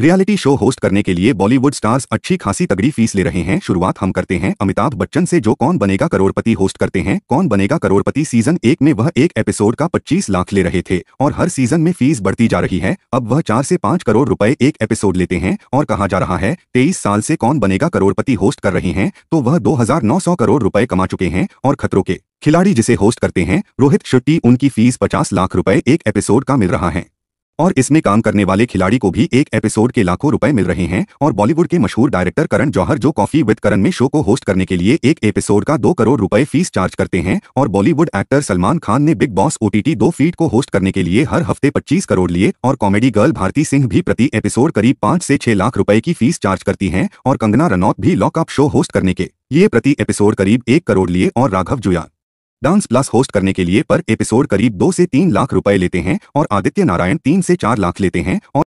reality show host करने के लिए बॉलीवुड स्टार्स अच्छी खासी तगड़ी फीस ले रहे हैं शुरुआत हम करते हैं अमिताभ बच्चन से जो कौन बनेगा करोड़पति होस्ट करते हैं कौन बनेगा करोड़पति सीजन एक में वह एक एपिसोड का 25 लाख ले रहे थे और हर सीजन में फीस बढ़ती जा रही है अब वह चार से पाँच करोड़ रुपए एक एपिसोड लेते हैं और कहा जा रहा है तेईस साल ऐसी कौन बनेगा करोड़पति होस्ट कर रहे हैं तो वह दो करोड़ रुपए कमा चुके हैं और खतरों के खिलाड़ी जिसे होस्ट करते हैं रोहित शेट्टी उनकी फीस पचास लाख रुपए एक एपिसोड का मिल रहा है और इसमें काम करने वाले खिलाड़ी को भी एक एपिसोड के लाखों रुपए मिल रहे हैं और बॉलीवुड के मशहूर डायरेक्टर करण जौहर जो कॉफी विद करण में शो को होस्ट करने के लिए एक एपिसोड का दो करोड़ रुपए फीस चार्ज करते हैं और बॉलीवुड एक्टर सलमान खान ने बिग बॉस ओटीटी दो फीट को होस्ट करने के लिए हर हफ्ते पच्चीस करोड़ लिए और कॉमेडी गर्ल भारती सिंह भी प्रति एपिसोड करीब पाँच से छह लाख रुपए की फीस चार्ज करती है और कंगना रनौत भी लॉकअप शो होस्ट करने के लिए प्रति एपिसोड करीब एक करोड़ लिए और Raghav Juyal dance plus host करने के लिए पर एपिसोड करीब दो से तीन लाख रुपए लेते हैं और आदित्य नारायण तीन से चार लाख लेते हैं और